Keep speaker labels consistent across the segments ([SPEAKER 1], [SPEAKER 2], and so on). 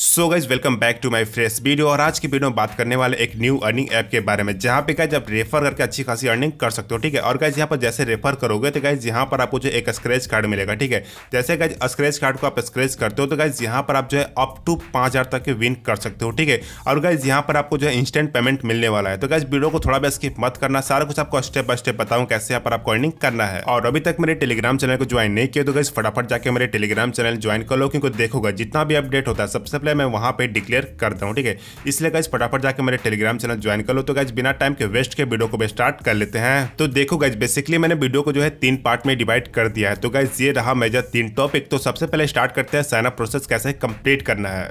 [SPEAKER 1] so guys welcome back to my fresh video और आज की वीडियो में बात करने वाले एक न्यू अर्निंग ऐप के बारे में जहाँ पे गाइज आप रेफर करके अच्छी खासी अर्निंग कर सकते हो ठीक है और गाइज यहाँ पर जैसे रेफर करोगे तो गाइज यहाँ पर आपको जो एक स्क्रेच कार्ड मिलेगा ठीक है जैसे गाइज स्क्रेच कार्ड को आप स्क्रेच करते हो तो गाइज यहाँ पर आप जो है अप टू पाँच तक विन कर सकते हो ठीक है और गाइज यहाँ पर आपको जो है इंस्टेंट पेमेंट मिलने वाला है तो गाइज वीडियो को थोड़ा भी स्किप मत करना सारा कुछ आपको स्टेप बाय स्टेप बताऊँ कैसे यहाँ पर आपको अर्निंग करना है और अभी तक मेरे टेलीग्राम चैनल को ज्वाइन नहीं किया तो गाइज फटाफट जाकर मेरे टेलीग्राम चैनल ज्वाइन कर लो क्योंकि देखोगा जितना भी अपडेट होता है सबसे सप्लाई मैं वहाँ पर डिक्लेयर करता हूँ ठीक है इसलिए गाइज फटाफट जाकर मेरे टेलीग्राम चैनल ज्वाइन कर लो तो गाइज बिना टाइम के वेस्ट के वीडियो को स्टार्ट कर लेते हैं तो देखो गाइज बेसिकली मैंने वीडियो को जो है तीन पार्ट में डिवाइड कर दिया है तो गाइज ये रहा मेजर तीन टॉपिक तो सबसे पहले स्टार्ट करते हैं साइनअप प्रोसेस कैसे कंप्लीट करना है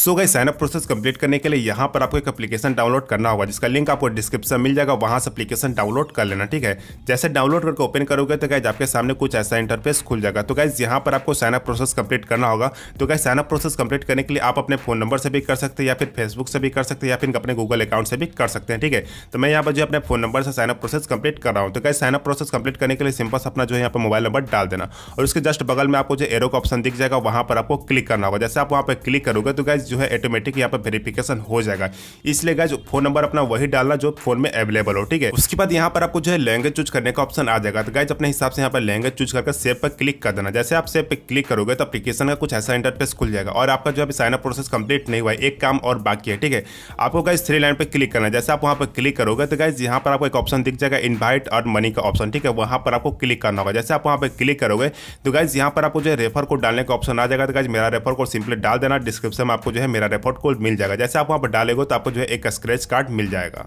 [SPEAKER 1] सो गई साइनअप प्रोसेस कंप्लीट करने के लिए यहाँ पर आपको एक अपलीकेशन डाउनलोड करना होगा जिसका लिंक आपको डिस्क्रिप्शन मिल जाएगा वहाँ से अपलीकेशन डाउनलोड कर लेना ठीक है जैसे डाउनलोड करके ओपन करोगे तो गैज आपके सामने कुछ ऐसा इंटरफेस खुल जाएगा तो गैज यहाँ पर आपको साइनअप प्रोसेस कंप्लीट करना होगा तो गैस साइनअप प्रोसेस कंप्लीट करने के लिए आप अपने फोन नंबर से भी कर सकते हैं या फिर फेसबुक से भी कर सकते हैं या फिर अपने गूगल अकाउंट से भी कर सकते हैं ठीक है तो मैं यहाँ पर जो अपने फोन नंबर से साइनअप प्रोसेस कंप्लीट कर रहा हूँ तो गैस साइनअप प्रोसेस कंप्लीट करने के लिए सिंपल अपना जो है यहाँ पर मोबाइल नंबर डाल देना और उसके जस्ट बगल में आपको जो एरो का ऑप्शन दिख जाएगा वहाँ पर आपको क्लिक करना होगा जैसे आप वहाँ पर क्लिक करोगे तो गैस जो है ऑटोमेटिक यहाँ पर वेरिफिकेशन हो जाएगा इसलिए गाइज फोन नंबर अपना वही डालना जो फोन में अवेलेबल हो ठीक है उसके बाद यहाँ पर आपको जो है लैंग्वेज चूज करने का ऑप्शन आ जाएगा तो गाइज अपने हिसाब से यहाँ पर लैंग्वेज चूज करके सेव पर क्लिक कर देना जैसे आप सेव पर क्लिक करोगे तो अपलीकेशन का कुछ ऐसा इंटरफेस खुल जाएगा और आपका जो है अप प्रोसेस कंप्लीट नहीं हुआ है एक काम और बाकी है ठीक है आपको गाइज थ्री लाइन पर क्लिक करना जैसे आप वहाँ पर क्लिक करोगे तो गाइज यहाँ पर आपको एक ऑप्शन दिख जाएगा इन्वाइट और मनी का ऑप्शन ठीक है वहाँ पर आपको क्लिक करना होगा जैसे आप वहाँ पर क्लिक करोगे तो गाइज यहाँ पर आपको जो है रेफर कोड डालने का ऑप्शन आ जाएगा तो गाइज मेरा रेफर कोड सिंपली डाल देना डिस्क्रिप्शन में आपको जो जो है मेरा रिपोर्ट कोड मिल जाएगा जैसे आप वहाँ पर डालेगा तो आपको जो है एक स्क्रैच कार्ड मिल जाएगा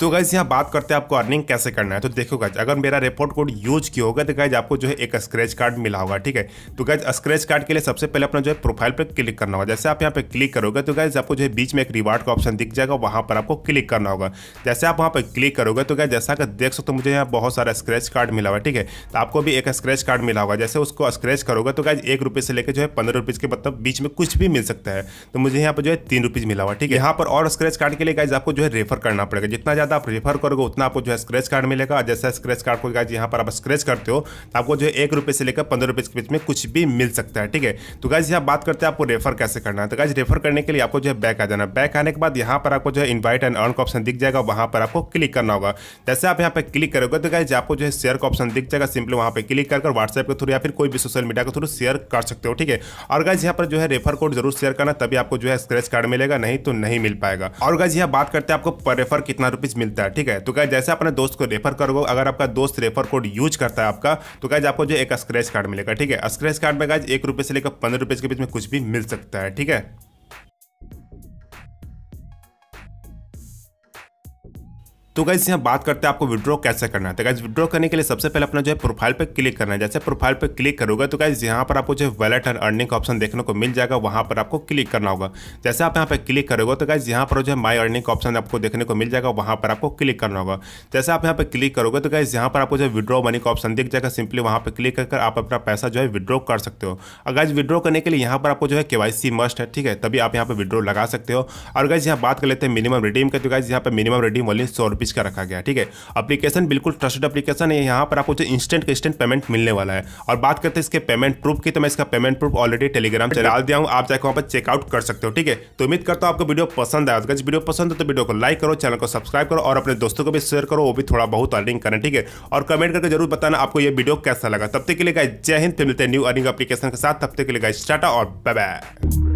[SPEAKER 1] तो गाइज यहाँ बात करते हैं आपको अर्निंग कैसे करना है तो देखो गाइज अगर मेरा रिपोर्ट कोड यूज किया होगा तो गाइज आपको जो है एक स्क्रैच कार्ड मिला होगा ठीक है तो गाइज स्क्रैच कार्ड के लिए सबसे पहले अपना जो है प्रोफाइल पर क्लिक करना होगा जैसे आप यहाँ पे क्लिक करोगे तो गाइज आपको जो है बीच में एक रिवार्ड का ऑप्शन दिख जाएगा वहाँ पर आपको क्लिक करना होगा जैसे आप वहाँ पर क्लिक करोगे तो गाइज जैसा कि देख सकते हो मुझे यहाँ बहुत सारा स्क्रैच कार्ड मिला हुआ ठीक है तो आपको भी एक स्क्रैच कार्ड मिला होगा जैसे उसको स्क्रैच करोगे तो गाइज एक रुपये से लेकर जो है पंद्रह रुपीज़ के मतलब बीच में कुछ भी मिल सकता है तो मुझे यहाँ पर जो है तीन रुपीज़ मिला हुआ ठीक है यहाँ पर और स्क्रैच कार्ड के लिए गाइज आपको जो है रेफर करना पड़ेगा जितना ज़्यादा ज़्यादा आप रेफर करोगे उतना आपको जो है स्क्रेच कार्ड मिलेगा जैसा स्क्रेच कार्ड को यहाँ पर आप स्क्रेच करते हो तो आपको जो है एक रुपये से लेकर पंद्रह रुपये के बीच में कुछ भी मिल सकता है ठीक है तो गाइज यहाँ बात करते हैं आपको रेफर कैसे करना है तो गाइज रेफर करने के लिए आपको जो है बैक आ जाना बैक आने के बाद यहाँ पर आपको जो है इन्वाइट एंड अर्न का ऑप्शन दिख जाएगा वहाँ पर आपको क्लिक करना होगा जैसे आप यहाँ पर क्लिक करोगे तो गाइज आपको जो है शेयर का ऑप्शन दिख जाएगा सिंपली वहाँ पर क्लिक कर व्हाट्सएप के थ्रू या फिर कोई भी सोशल मीडिया के थ्रू शेयर कर सकते हो ठीक है और गाइज यहाँ पर जो है रेफर कोड जरूर शेयर करना तभी आपको जो है स्क्रेच कार्ड मिलेगा नहीं तो नहीं मिल पाएगा और गाइज यहाँ बात करते हैं आपको पर रेफर कितना रुपीज मिलता है ठीक है तो क्या जैसे अपने दोस्त को रेफर करोगे अगर आपका दोस्त रेफर कोड यूज करता है आपका तो क्या आपको जो एक स्क्रैच कार्ड मिलेगा ठीक है स्क्रैच कार्ड में क्या एक रुपये से लेकर पंद्रह रुपये के बीच में कुछ भी मिल सकता है ठीक है तो गाइज यहाँ बात करते हैं आपको विड्रॉ कैसे करना है तो गाइज विड्रॉ करने के लिए सबसे पहले अपना जो है प्रोफाइल पे क्लिक करना है जैसे प्रोफाइल पे क्लिक करोगे तो गाइज यहाँ पर आपको जो है वैलेट एंड अर्निंग का ऑप्शन देखने को मिल जाएगा वहाँ पर आपको क्लिक करना होगा जैसे आप यहाँ पर क्लिक करोगे तो गाइज यहाँ पर जो है माई अर्निंग का ऑप्शन आपको देखने को मिल जाएगा वहाँ पर आपको क्लिक करना होगा जैसे आप यहाँ पर क्लिक करोगे तो गाइज यहाँ पर आपको जो है विड्रॉ मनी का ऑप्शन दिख जाएगा सिंपली वहाँ पर क्लिक कर आप अपना पैसा जो है विड्रॉ कर सकते हो और गाइज विड्रॉ करने के लिए यहाँ पर आपको जो है के मस्ट है ठीक है तभी आप यहाँ पर विड्रॉ लगा सकते हो और गाइज यहाँ बात कर लेते हैं मिनिमम रिडीम का तो गाइज यहाँ पर मिनिमम रिडीम वाली सौ छब्बीस का रखा गया ठीक है अपलीकेशन बिल्कुल ट्रस्टेड अपलीकेशन है यहाँ पर आपको जो इंस्टेंट का इंस्टेंट पेमेंट मिलने वाला है और बात करते हैं इसके पेमेंट प्रूफ की तो मैं इसका पेमेंट प्रूफ ऑलरेडी टेलीग्राम से डाल दिया हूँ आप जाकर वहाँ पर चेकआउट कर सकते हो ठीक है तो उम्मीद करता हूँ आपको वीडियो पसंद आया अगर वीडियो पसंद हो तो वीडियो को लाइक करो चैनल को सब्सक्राइब करो और अपने दोस्तों को भी शेयर करो वो भी थोड़ा बहुत अर्निंग करें ठीक है और कमेंट करके जरूर बताना आपको यह वीडियो कैसा लगा तब तक के लिए जय हिंद फिर मिलते हैं न्यू अर्निंग अपलीकेशन के साथ तब तक के लिए स्टार्टा और बाय बाय